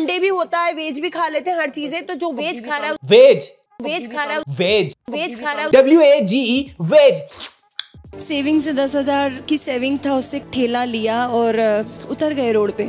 अंडे भी होता है वेज भी खा लेते हैं हर चीजें तो जो वेज खा रहा है वेज वेज खा रहा है वेज वेज खा रहा है W A G E wage saving से दस हजार की सेविंग था उससे ठेला लिया और उतर गए रोड पे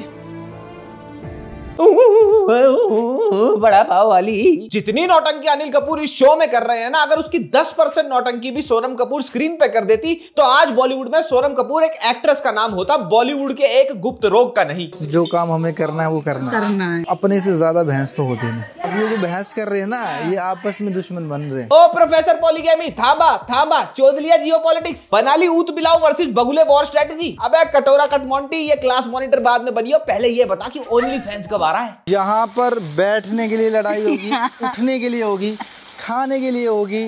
बड़ा पाव वाली जितनी नौटंकी अनिल कपूर इस शो में कर रहे हैं ना अगर उसकी 10 परसेंट नौटंकी भी सोनम कपूर स्क्रीन पे कर देती तो आज बॉलीवुड में सोनम कपूर एक एक्ट्रेस का नाम होता बॉलीवुड के एक गुप्त रोग का नहीं जो काम हमें करना है वो करना, करना है अपने से ज्यादा भैंस तो होती नहीं अब ये जो बहस कर रहे हैं ना ये आपस में दुश्मन बन रहे हैं ओ प्रोफेसर पॉलीगेमी थाबा थाबा चोद लिया जियो पॉलिटिक्स बनाली ऊत बिलाओ वर्सेस बगुले वॉर स्ट्रेटेजी अब कटोरा कट मोन्टी ये क्लास मॉनिटर बाद में हो पहले ये बता की ओनली फैंस कब दोबारा है यहाँ पर बैठने के लिए लड़ाई होगी उठने के लिए होगी खाने के लिए होगी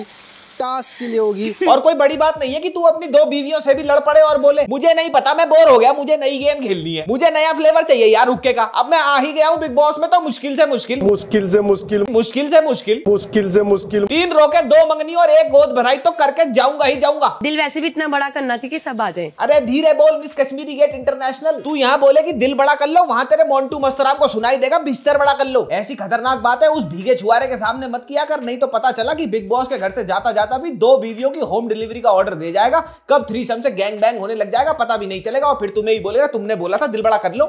विकास के लिए होगी और कोई बड़ी बात नहीं है कि तू अपनी दो बीवियों से भी लड़ पड़े और बोले मुझे नहीं पता मैं बोर हो गया मुझे नई गेम खेलनी है मुझे नया फ्लेवर चाहिए यार रुके का अब मैं आ ही गया हूँ बिग बॉस में तो मुश्किल से मुश्किल मुश्किल से मुश्किल मुश्किल से मुश्किल मुश्किल से मुश्किल तीन रोके दो मंगनी और एक गोद भराई तो करके जाऊंगा ही जाऊंगा दिल वैसे भी इतना बड़ा करना चाहिए सब आ जाए अरे धीरे बोल मिस कश्मीरी गेट इंटरनेशनल तू यहाँ बोले की दिल बड़ा कर लो वहाँ तेरे मोन्टू मस्तराम को सुनाई देगा बिस्तर बड़ा कर लो ऐसी खतरनाक बात है उस भीगे छुआरे के सामने मत किया कर नहीं तो पता चला की बिग बॉस के घर से जाता जाता भी दो बीवियों की होम डिलीवरी का ऑर्डर दे जाएगा कब थ्री सम से गैंग बैंग होने लग जाएगा पता भी नहीं चलेगा और फिर तुम्हें ही बोलेगा तुमने बोला था दिल बड़ा कर लो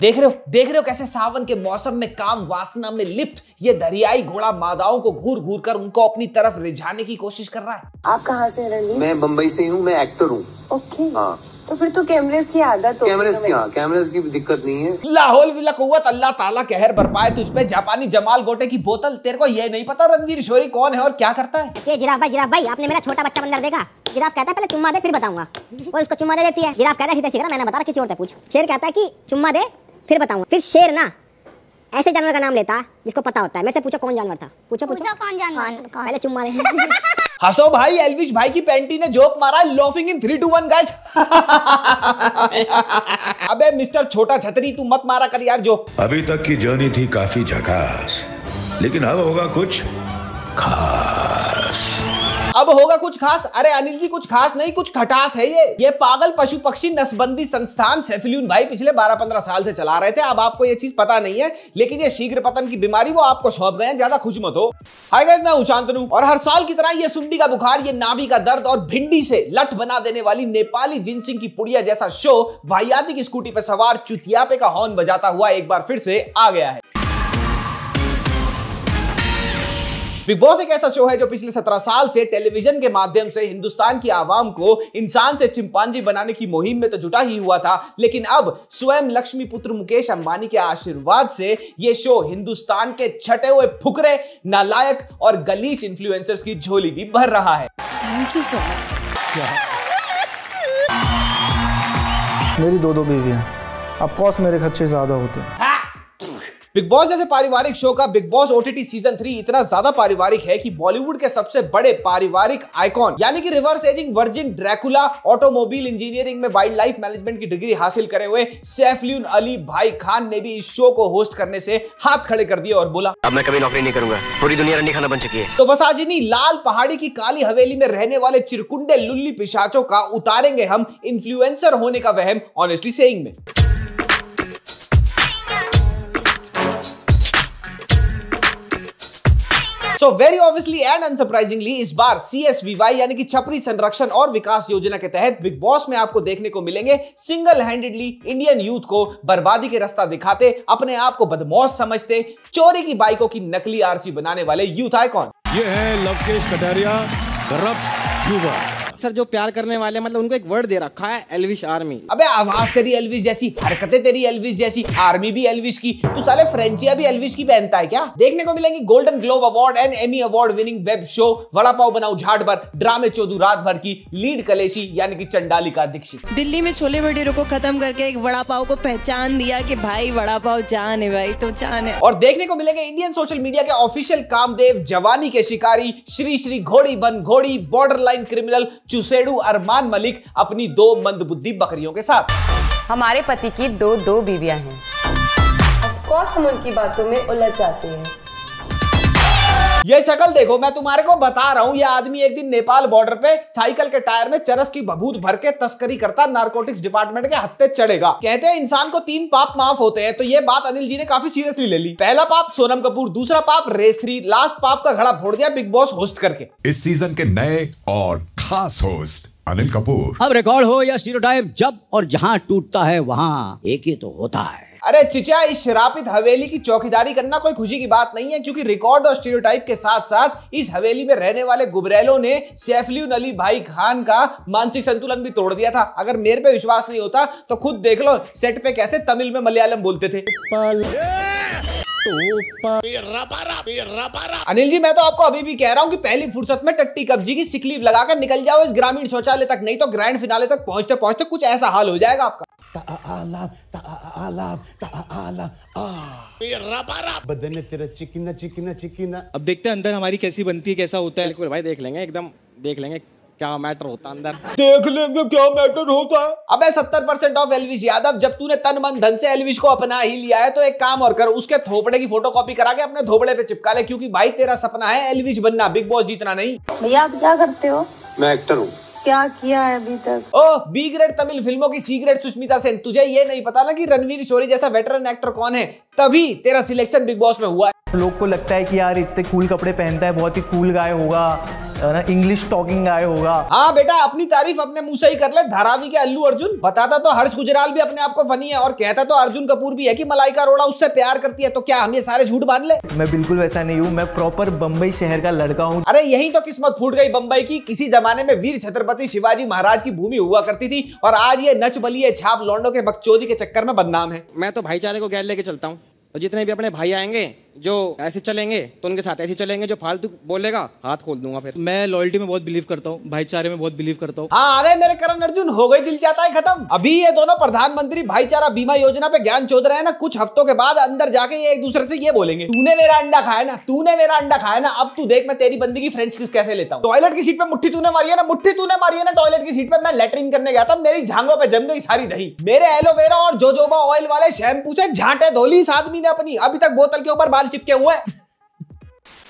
देख रहे हो देख रहे हो कैसे सावन के मौसम में काम वासना में लिप्त ये दरियाई घोड़ा मादाओं को घूर घूर कर उनको अपनी तरफ रिझाने की कोशिश कर रहा है आप कहाँ से रणवीर मैं बम्बई से हूँ मैं एक्टर हूँ ओके okay. हाँ तो फिर तो कैमरेज की आदत हो कैमरेज तो की हाँ कैमरेज की दिक्कत नहीं है लाहौल विला कुत अल्लाह ताला कहर बरपाए तुझ पे जापानी जमाल गोटे की बोतल तेरे को ये नहीं पता रणवीर शोरी कौन है और क्या करता है ये जिराफ भाई जिराफ भाई आपने मेरा छोटा बच्चा बंदर देखा जिराफ कहता है पहले चुम्मा दे फिर बताऊंगा वो उसको चुम्मा दे देती है जिराफ कहता है सीधा सीधा मैंने बता किसी और से पूछ शेर कहता है कि चुम्मा दे फिर बताऊंगा फिर शेर ना ऐसे जानवर का नाम लेता है जिसको पता होता है मेरे से पूछो कौन जानवर था पूछो पूछो कौन जानवर हाँ, पहले चुम्मा दे हसो भाई एलविश भाई की पेंटी ने जोक मारा laughing in three two one guys अबे मिस्टर छोटा छतरी तू मत मारा कर यार जोक अभी तक की जर्नी थी काफी झकास लेकिन अब होगा कुछ खास अब होगा कुछ खास अरे अनिल जी कुछ खास नहीं कुछ खटास है ये ये पागल पशु पक्षी नसबंदी संस्थान सेफिल्यून भाई पिछले 12-15 साल से चला रहे थे अब आपको ये चीज पता नहीं है लेकिन ये शीघ्र पतन की बीमारी वो आपको सौंप गए ज्यादा खुश मत हो हाय गाइस मैं उशांतनु और हर साल की तरह ये सुंडी का बुखार ये नाभी का दर्द और भिंडी से लठ बना देने वाली नेपाली जिनसिंग की पुड़िया जैसा शो वाहियाती की स्कूटी पर सवार चुतियापे का हॉर्न बजाता हुआ एक बार फिर से आ गया है बिग बॉस एक ऐसा शो है जो पिछले सत्रह साल से टेलीविजन के माध्यम से हिंदुस्तान की आवाम को इंसान से चिंपांजी बनाने की मुहिम में तो जुटा ही हुआ था लेकिन अब स्वयं लक्ष्मी पुत्र मुकेश अंबानी के आशीर्वाद से यह शो हिंदुस्तान के छठे हुए फुकरे नालायक और गलीच इन्फ्लुएंसर्स की झोली भी भर रहा है थैंक यू सो मच मेरी दो दो बीवियां ऑफकोर्स मेरे खर्चे ज्यादा होते हैं बिग बॉस जैसे पारिवारिक शो का Bigg Boss OTT season three इतना ज्यादा पारिवारिक है कि बॉलीवुड के सबसे बड़े पारिवारिक आइकॉन यानी कि reverse ageing virgin Dracula automobile engineering में वाइल्ड लाइफ मैनेजमेंट की डिग्री हासिल करे हुए सैफलियन अली भाई खान ने भी इस शो को होस्ट करने से हाथ खड़े कर दिए और बोला अब मैं कभी नौकरी नहीं करूंगा पूरी दुनिया रंडी खाना बन चुकी है तो बस आज इन्हीं लाल पहाड़ी की काली हवेली में रहने वाले चिरकुंडे लुल्ली पिशाचों का उतारेंगे हम इन्फ्लुएंसर होने का वहम ऑनेस्टली सेइंग में दोस्तों वेरी ऑब्वियसली एंड अनसरप्राइजिंगली इस बार सीएसवीवाई यानी कि छपरी संरक्षण और विकास योजना के तहत बिग बॉस में आपको देखने को मिलेंगे सिंगल हैंडेडली इंडियन यूथ को बर्बादी के रास्ता दिखाते अपने आप को बदमौज समझते चोरी की बाइकों की नकली आरसी बनाने वाले यूथ आईकॉन ये है लवकेश कटारिया करप्ट युवा अक्सर जो प्यार करने वाले मतलब उनको एक वर्ड दे रखा है एलविश आर्मी अबे आवाज तेरी एलविश जैसी हरकतें तेरी एलविश जैसी आर्मी भी एलविश की तू सारे फ्रेंचिया भी एलविश की पहनता है क्या देखने को मिलेगी Golden Globe award and Emmy award winning web show vada pav बनाओ झाट भर ड्रामे चौधरी रात भर की लीड कलेशी यानी कि चंडालिका दीक्षित दिल्ली में छोले भटूरे को खत्म करके एक वड़ा पाव को पहचान दिया की भाई वड़ा पाव जान है भाई तो जान है और देखने को मिलेंगे इंडियन सोशल मीडिया के ऑफिशियल कामदेव जवानी के शिकारी श्री श्री घोड़ी बन घोड़ी बॉर्डर लाइन क्रिमिनल चुसेड़ू अरमान मलिक अपनी दो मंदबुद्धि बकरियों के साथ हमारे पति की दो दो बीवियां हैं ऑफकोर्स हम उनकी बातों में उलझ जाते हैं ये शक्ल देखो मैं तुम्हारे को बता रहा हूँ ये आदमी एक दिन नेपाल बॉर्डर पे साइकिल के टायर में चरस की बबूत भर के तस्करी करता नारकोटिक्स डिपार्टमेंट के हत्ते चढ़ेगा कहते हैं इंसान को तीन पाप माफ होते हैं तो ये बात अनिल जी ने काफी सीरियसली ले ली पहला पाप सोनम कपूर दूसरा पाप रेस थ्री लास्ट पाप का घड़ा फोड़ दिया बिग बॉस होस्ट करके इस सीजन के नए और खास होस्ट अनिल कपूर अब रिकॉर्ड हो या स्टीरियोटाइप जब और जहाँ टूटता है वहाँ एक ही तो होता है अरे चिचा इस शरापित हवेली की चौकीदारी करना कोई खुशी की बात नहीं है क्योंकि रिकॉर्ड और स्टीरियोटाइप के साथ साथ इस हवेली में रहने वाले गुबरेलों ने सैफलियन अली भाई खान का मानसिक संतुलन भी तोड़ दिया था अगर मेरे पे विश्वास नहीं होता तो खुद देख लो सेट पे कैसे तमिल में मलयालम बोलते थे अनिल जी मैं तो आपको अभी भी कह रहा हूँ कि पहली फुर्सत में टट्टी कब्जी की सिकलीव लगाकर निकल जाओ इस ग्रामीण शौचालय तक नहीं तो ग्रैंड फिनाले तक पहुंचते पहुंचते कुछ ऐसा हाल हो जाएगा आपका बदन तेरा चिकना चिकना चिकना अब देखते हैं अंदर हमारी कैसी बनती है कैसा होता है भाई देख लेंगे एकदम देख लेंगे क्या मैटर होता अंदर देख लेंगे क्या मैटर होता है अब सत्तर परसेंट ऑफ एलविश यादव जब तूने तन मन धन से एलविश को अपना ही लिया है तो एक काम और कर उसके थोपड़े की फोटो कॉपी करा के अपने धोपड़े पे चिपका ले क्यूँकी भाई तेरा सपना है एलविश बनना बिग बॉस जीतना नहीं भैया आप क्या करते हो मैं एक्टर हूँ क्या किया है अभी तक ओ बी ग्रेड तमिल फिल्मों की सी ग्रेड सुष्मिता सेन तुझे ये नहीं पता ना कि रणवीर शोरी जैसा वेटरन एक्टर कौन है तभी तेरा सिलेक्शन बिग बॉस में हुआ है लोग को लगता है कि यार इतने कूल कपड़े पहनता है बहुत ही कूल गाय होगा ना इंग्लिश टॉकिंग गाय होगा हाँ बेटा अपनी तारीफ अपने मुंह से ही कर ले धारावी के अल्लू अर्जुन बताता तो हर्ष गुजराल भी अपने आप को फनी है और कहता तो अर्जुन कपूर भी है कि मलाई अरोड़ा उससे प्यार करती है तो क्या हम ये सारे झूठ बांध ले मैं बिल्कुल वैसा नहीं हूँ मैं प्रॉपर बम्बई शहर का लड़का हूँ अरे यही तो किस्मत फूट गई बम्बई की किसी जमाने में वीर छत्रपति शिवाजी महाराज की भूमि हुआ करती थी और आज ये नच बलिए छाप लौंडो के बकचोदी के चक्कर में बदनाम है मैं तो भाईचारे को गैर लेके चलता हूँ और जितने भी अपने भाई आएंगे जो ऐसे चलेंगे तो उनके साथ ऐसे चलेंगे जो फालतू बोलेगा हाथ खोल दूंगा फिर मैं लॉयल्टी में बहुत बिलीव करता हूँ भाईचारे में बहुत बिलीव करता हूँ हाँ, अरे मेरे करण अर्जुन हो गई दिल जाता है खत्म अभी ये दोनों प्रधानमंत्री भाईचारा बीमा योजना पे ज्ञान चोद रहे हैं ना कुछ हफ्तों के बाद अंदर जाके ये एक दूसरे से ये बोलेंगे तूने मेरा अंडा खाया ना तूने मेरा अंडा खाया ना अब तू देख मैं तेरी बंदी की फ्रेंच किस कैसे लेता हूँ टॉयलेट की सीट पे मुठ्ठी तूने मारी है ना मुठ्ठी तूने मारी है ना टॉयलेट की सीट पे मैं लेटरिन करने गया था मेरी झांगों पे जम गई सारी दही मेरे एलोवेरा और जोजोबा ऑयल वाले शैम्पू से झांटे धोली इस आदमी ने अपनी अभी तक बोतल के ऊपर बाल चिपके हुए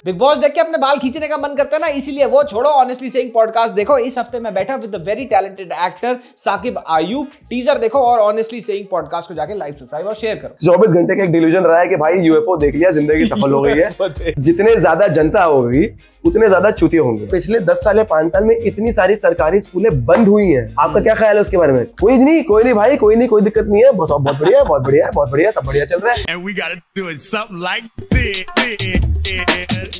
बिग बॉस देख के अपने बाल खींचने का मन करता है ना इसीलिए वो छोड़ो ऑनेस्टली सेइंग पॉडकास्ट देखो इस हफ्ते में बैठा with very talented actor Saqib Ayub teaser देखो और ऑनेस्टली सेइंग पॉडकास्ट को जाके लाइव सब्सक्राइब और शेयर करो चौबीस घंटे का एक डिलीजन रहा है कि भाई यूएफओ देख लिया जिंदगी सफल हो गई है जितने ज्यादा जनता होगी उतने ज्यादा चुती होंगे पिछले दस साल या पांच साल में इतनी सारी सरकारी स्कूलें बंद हुई हैं आपका क्या ख्याल है उसके बारे में कोई नहीं कोई नहीं भाई कोई नहीं कोई दिक्कत नहीं है बहुत बहुत बढ़िया बहुत बढ़िया बहुत बढ़िया सब बढ़िया चल रहा है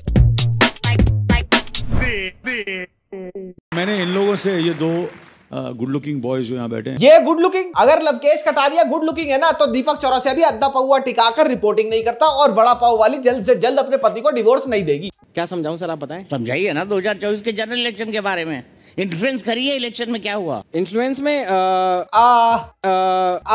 मैंने इन लोगों से ये दो गुड लुकिंग बॉयज जो यहाँ बैठे हैं ये गुड लुकिंग अगर लवकेश कटारिया गुड लुकिंग है ना तो दीपक चौरासिया भी अद्दा पौआ टिकाकर रिपोर्टिंग नहीं करता और बड़ा पाव वाली जल्द से जल्द अपने पति को डिवोर्स नहीं देगी क्या समझाऊं सर आप बताएं समझाइए ना 2024 के जनरल इलेक्शन के बारे में इन्फ्लुएंस करिए इलेक्शन में क्या हुआ इन्फ्लुएंस में आ, आ, आ,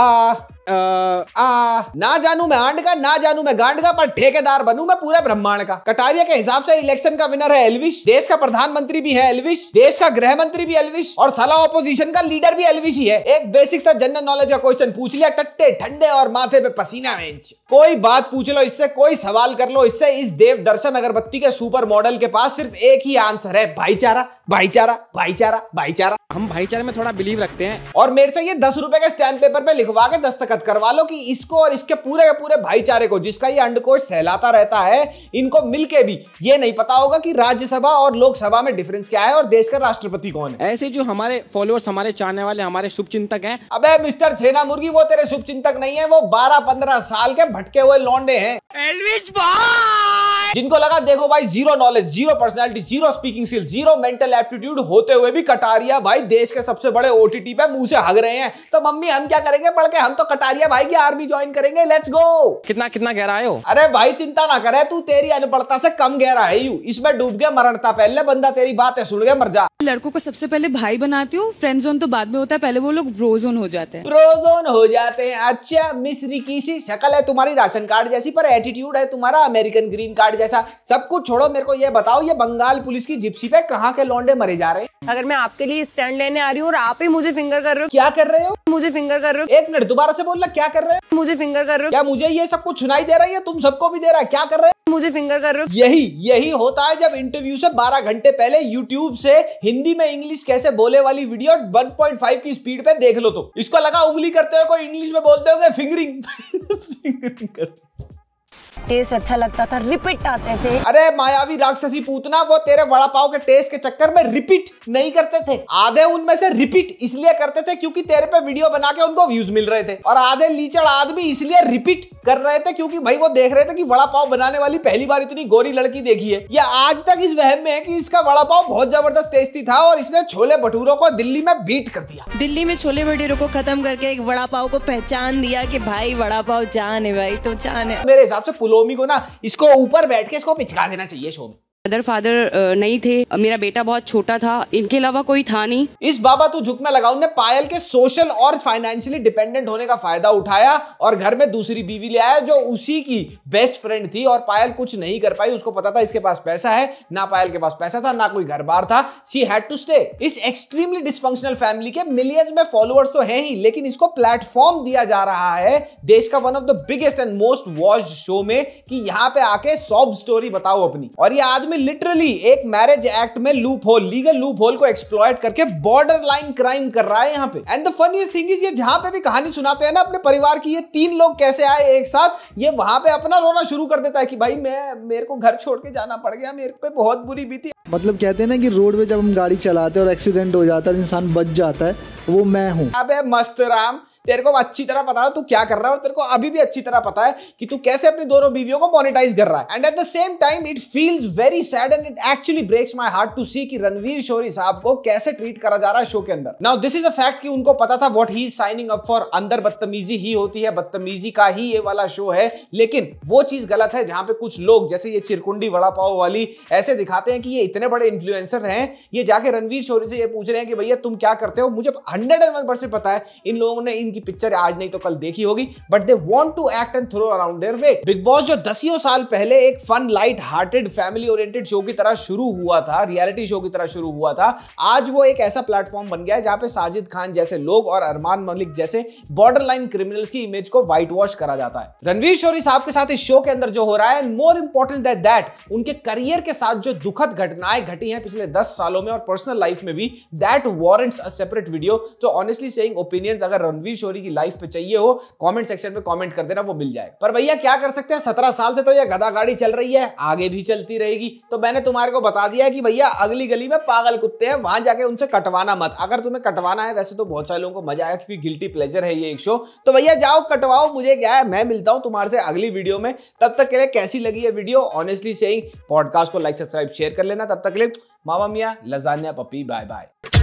आ, आ, ना जानू मैं आंड का ना जानू मैं गांड का पर ठेकेदार बनू मैं पूरे ब्रह्मांड का कटारिया के हिसाब से इलेक्शन का विनर है एलविश देश का प्रधानमंत्री भी है एलविश देश का गृह मंत्री भी एलविश और सला ऑपोजिशन का लीडर भी एलविश ही है एक बेसिक सा जनरल नॉलेज का क्वेश्चन पूछ लिया टट्टे ठंडे और माथे पे पसीना बेंच कोई बात पूछ लो इससे कोई सवाल कर लो इससे इस देव दर्शन अगरबत्ती के सुपर मॉडल के पास सिर्फ एक ही आंसर है भाईचारा भाईचारा भाईचारा भाईचारा हम भाईचारे में थोड़ा बिलीव रखते हैं और मेरे से ये दस रुपए के स्टैंप पेपर पे लिखवा के दस्तखत करवा लो कि इसको और इसके पूरे के पूरे भाईचारे को जिसका ये अंडकोश सहलाता रहता है इनको मिलके भी ये नहीं पता होगा कि राज्यसभा और लोकसभा में डिफरेंस क्या है और देश का राष्ट्रपति कौन है ऐसे जो हमारे फॉलोअर्स हमारे चाहने वाले हमारे शुभ चिंतक है अब मिस्टर छेना मुर्गी वो तेरे शुभ चिंतक नहीं है वो बारह पंद्रह साल के भटके हुए लौंडे हैं एलविश भाई जिनको लगा देखो भाई zero knowledge zero personality zero speaking skill zero mental aptitude होते हुए भी कटारिया भाई देश के सबसे बड़े ओटीटी पे मुंह से हग रहे हैं तो मम्मी हम क्या करेंगे पढ़ के हम तो कटारिया भाई की आर्मी ज्वाइन करेंगे लेट्स गो कितना कितना गहरा हो अरे भाई चिंता ना करे तू तेरी अनपढ़ता से कम गहरा है यू इसमें डूब गया मरणता पहले बंदा तेरी बात है सुन गया मर जा लड़कों को सबसे पहले भाई बनाती हूँ फ्रेंड जोन तो बाद में होता है पहले वो लोग ब्रोजोन हो जाते हैं ब्रोजोन हो जाते हैं अच्छा मिस रिकी सी शक्ल है तुम्हारी राशन कार्ड जैसी पर एटीट्यूड है तुम्हारा अमेरिकन ग्रीन कार्ड जैसा सब कुछ छोड़ो मेरे को ये बताओ ये बंगाल पुलिस की जिप्सी पे कहाँ के लौंडे मरे जा रहे हैं अगर मैं आपके लिए स्टैंड लेने आ रही हूँ और आप ही मुझे फिंगर कर रहे हो क्या कर रहे हो मुझे फिंगर कर रहे हो एक मिनट दोबारा से बोलना क्या कर रहे हो मुझे फिंगर कर रहे हो क्या मुझे ये सब कुछ सुनाई दे रहा है तुम सबको भी दे रहा है क्या कर रहे हो मुझे फिंगर कर रहे हो यही यही होता है जब इंटरव्यू से 12 घंटे पहले यूट्यूब से हिंदी में इंग्लिश कैसे बोले वाली वीडियो 1.5 की स्पीड पे देख लो तो इसको लगा उंगली करते हो कोई इंग्लिश में बोलते हो फिंगरिंग फिंगरिंग करते टेस्ट अच्छा लगता था रिपीट आते थे अरे मायावी राक्षसी पूतना वो तेरे वड़ा पाव के टेस्ट के चक्कर में रिपीट नहीं करते थे आधे उनमें से रिपीट इसलिए करते थे क्योंकि तेरे पे वीडियो बना के उनको व्यूज मिल रहे थे और आधे लीचड़ आदमी इसलिए रिपीट कर रहे थे क्योंकि भाई वो देख रहे थे कि वड़ा पाव बनाने वाली पहली बार इतनी गोरी लड़की देखी है या आज तक इस वह में है कि इसका वड़ा पाव बहुत जबरदस्त टेस्टी था और इसने छोले भटूरों को दिल्ली में बीट कर दिया दिल्ली में छोले भटूरों को खत्म करके एक वड़ा पाव को पहचान दिया कि भाई वड़ा पाव जान है भाई तो जान है मेरे हिसाब से गुलोमी को ना इसको ऊपर बैठ के इसको पिचका देना चाहिए शो में मदर फादर uh, नहीं थे मेरा बेटा बहुत छोटा था इनके अलावा कोई था नहीं इस बाबा तू झुक में लगा उन्हें पायल के सोशल और फाइनेंशियली डिपेंडेंट होने का फायदा उठाया और घर में दूसरी बीवी ले आया जो उसी की बेस्ट फ्रेंड थी और पायल कुछ नहीं कर पाई उसको पता था इसके पास पैसा है ना पायल के पास पैसा था ना कोई घर बार था सी हैड टू स्टे इस एक्सट्रीमली डिस्फंक्शनल फैमिली के मिलियंस में फॉलोअर्स तो है ही लेकिन इसको प्लेटफॉर्म दिया जा रहा है देश का one of the biggest and most watched show में कि यहाँ पे आके सॉब स्टोरी बताओ अपनी और ये आदमी में लिटरली एक मैरिज एक्ट में loophole legal loophole को एक्सप्लॉयट करके बॉर्डर लाइन क्राइम कर रहा है यहाँ पे and the funniest thing is ये जहां पे भी कहानी सुनाते हैं ना अपने परिवार की ये तीन लोग कैसे आए एक साथ ये वहां पे अपना रोना शुरू कर देता है कि भाई मैं मेरे को घर छोड़ के जाना पड़ गया मेरे पे बहुत बुरी बीती मतलब कहते हैं ना कि रोड पे जब हम गाड़ी चलाते हैं और एक्सीडेंट हो जाता है इंसान बच जाता है वो मैं हूँ अब मस्त राम तेरे को अच्छी तरह पता है तू क्या कर रहा है और तेरे को अभी भी अच्छी तरह पता है कि तू कैसे अपनी दोनों बीवियों को मोनिटाइज कर रहा है and at the same time it feels very sad and it actually breaks my heart to see कि रणवीर शोरी साहब को कैसे ट्रीट करा जा रहा है शो के अंदर now this is a fact कि उनको पता था वॉट ही साइनिंग अप फॉर अंदर बदतमीजी ही होती है बदतमीजी का ही ये वाला शो है लेकिन वो चीज गलत है जहां पे कुछ लोग जैसे ये चिरकुंडी वड़ा पाओ वाली ऐसे दिखाते हैं कि ये इतने बड़े इन्फ्लुएंसर हैं ये जाके रणवीर शोरी से ये पूछ रहे हैं कि भैया तुम क्या करते हो मुझे हंड्रेड एंड वन परसेंट पता है इन लोगों ने इन जिनकी पिक्चर आज नहीं तो कल देखी होगी but they want to act and throw around Bigg Boss जो दसियों साल पहले एक fun light hearted family oriented show की तरह शुरू हुआ था रियलिटी शो की तरह शुरू हुआ था आज वो एक ऐसा प्लेटफॉर्म बन गया है जहां पे साजिद खान जैसे लोग और अरमान मलिक जैसे बॉर्डर लाइन क्रिमिनल्स की इमेज को व्हाइट वॉश करा जाता है रणवीर शोरी साहब के साथ इस शो के अंदर जो हो रहा है मोर इंपॉर्टेंट दैट दैट उनके करियर के साथ जो दुखद घटनाएं घटी हैं पिछले दस सालों में और पर्सनल लाइफ में भी that warrants a separate video तो ऑनेस्टली सेइंग ओपिनियंस अगर रणवीर किशोरी की लाइफ पे चाहिए हो कमेंट सेक्शन में कमेंट कर देना वो मिल जाए पर भैया क्या कर सकते हैं सत्रह साल से तो ये गधा गाड़ी चल रही है आगे भी चलती रहेगी तो मैंने तुम्हारे को बता दिया कि भैया अगली गली में पागल कुत्ते हैं वहां जाके उनसे कटवाना मत अगर तुम्हें कटवाना है वैसे तो बहुत सारे लोगों को मजा आएगा क्योंकि गिल्टी प्लेजर है ये एक शो तो भैया जाओ कटवाओ मुझे क्या है मैं मिलता हूँ तुम्हारे से अगली वीडियो में तब तक के लिए कैसी लगी है वीडियो ऑनेस्टली सेइंग पॉडकास्ट को लाइक सब्सक्राइब शेयर कर लेना तब तक के लिए mamma mia lasagna puppy bye bye